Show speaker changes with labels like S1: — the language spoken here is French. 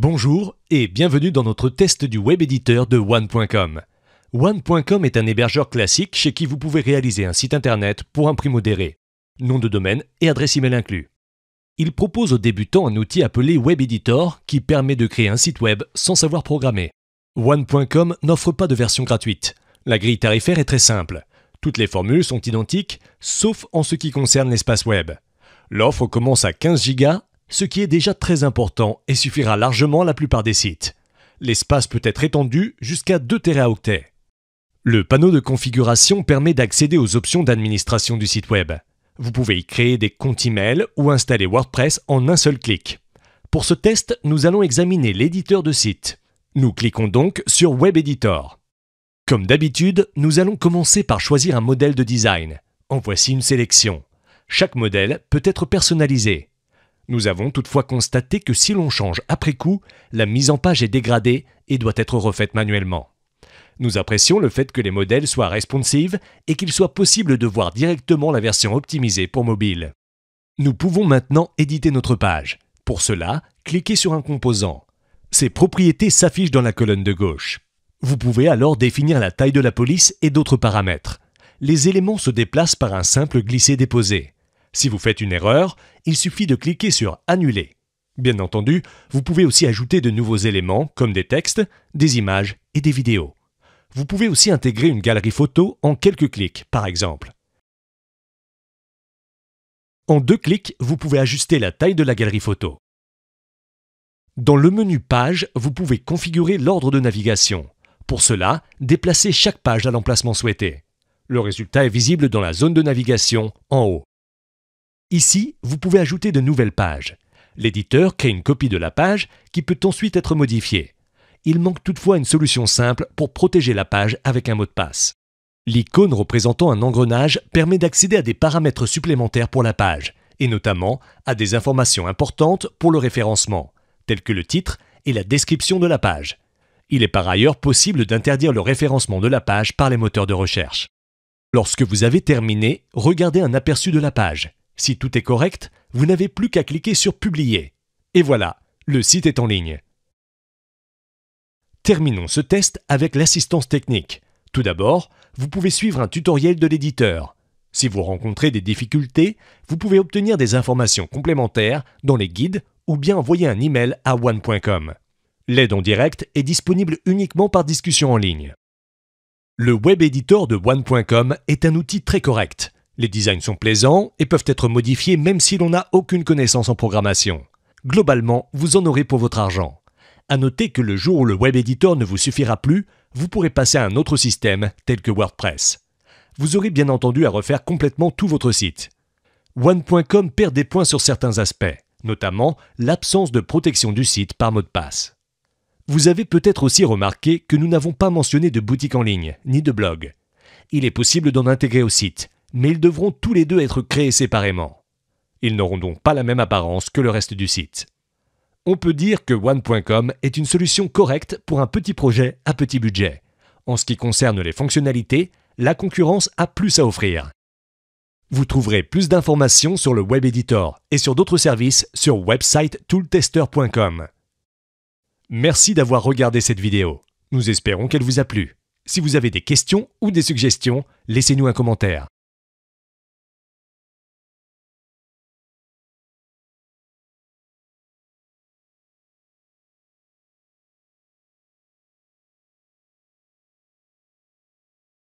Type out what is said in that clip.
S1: Bonjour et bienvenue dans notre test du web éditeur de one.com. One.com est un hébergeur classique chez qui vous pouvez réaliser un site internet pour un prix modéré, nom de domaine et adresse email inclus. Il propose aux débutants un outil appelé Web Editor qui permet de créer un site web sans savoir programmer. One.com n'offre pas de version gratuite. La grille tarifaire est très simple. Toutes les formules sont identiques, sauf en ce qui concerne l'espace web. L'offre commence à 15 Go ce qui est déjà très important et suffira largement à la plupart des sites. L'espace peut être étendu jusqu'à 2 teraoctets. Le panneau de configuration permet d'accéder aux options d'administration du site web. Vous pouvez y créer des comptes email ou installer WordPress en un seul clic. Pour ce test, nous allons examiner l'éditeur de site. Nous cliquons donc sur Web Editor. Comme d'habitude, nous allons commencer par choisir un modèle de design. En voici une sélection. Chaque modèle peut être personnalisé. Nous avons toutefois constaté que si l'on change après coup, la mise en page est dégradée et doit être refaite manuellement. Nous apprécions le fait que les modèles soient responsives et qu'il soit possible de voir directement la version optimisée pour mobile. Nous pouvons maintenant éditer notre page. Pour cela, cliquez sur un composant. Ses propriétés s'affichent dans la colonne de gauche. Vous pouvez alors définir la taille de la police et d'autres paramètres. Les éléments se déplacent par un simple glisser-déposer. Si vous faites une erreur, il suffit de cliquer sur Annuler. Bien entendu, vous pouvez aussi ajouter de nouveaux éléments comme des textes, des images et des vidéos. Vous pouvez aussi intégrer une galerie photo en quelques clics, par exemple. En deux clics, vous pouvez ajuster la taille de la galerie photo. Dans le menu Page, vous pouvez configurer l'ordre de navigation. Pour cela, déplacez chaque page à l'emplacement souhaité. Le résultat est visible dans la zone de navigation en haut. Ici, vous pouvez ajouter de nouvelles pages. L'éditeur crée une copie de la page qui peut ensuite être modifiée. Il manque toutefois une solution simple pour protéger la page avec un mot de passe. L'icône représentant un engrenage permet d'accéder à des paramètres supplémentaires pour la page, et notamment à des informations importantes pour le référencement, telles que le titre et la description de la page. Il est par ailleurs possible d'interdire le référencement de la page par les moteurs de recherche. Lorsque vous avez terminé, regardez un aperçu de la page. Si tout est correct, vous n'avez plus qu'à cliquer sur Publier. Et voilà, le site est en ligne. Terminons ce test avec l'assistance technique. Tout d'abord, vous pouvez suivre un tutoriel de l'éditeur. Si vous rencontrez des difficultés, vous pouvez obtenir des informations complémentaires dans les guides ou bien envoyer un email à one.com. L'aide en direct est disponible uniquement par discussion en ligne. Le web éditeur de one.com est un outil très correct. Les designs sont plaisants et peuvent être modifiés même si l'on n'a aucune connaissance en programmation. Globalement, vous en aurez pour votre argent. À noter que le jour où le web éditeur ne vous suffira plus, vous pourrez passer à un autre système tel que WordPress. Vous aurez bien entendu à refaire complètement tout votre site. One.com perd des points sur certains aspects, notamment l'absence de protection du site par mot de passe. Vous avez peut-être aussi remarqué que nous n'avons pas mentionné de boutique en ligne, ni de blog. Il est possible d'en intégrer au site, mais ils devront tous les deux être créés séparément. Ils n'auront donc pas la même apparence que le reste du site. On peut dire que One.com est une solution correcte pour un petit projet à petit budget. En ce qui concerne les fonctionnalités, la concurrence a plus à offrir. Vous trouverez plus d'informations sur le web editor et sur d'autres services sur websitetooltester.com. Merci d'avoir regardé cette vidéo. Nous espérons qu'elle vous a plu. Si vous avez des questions ou des suggestions, laissez-nous un commentaire.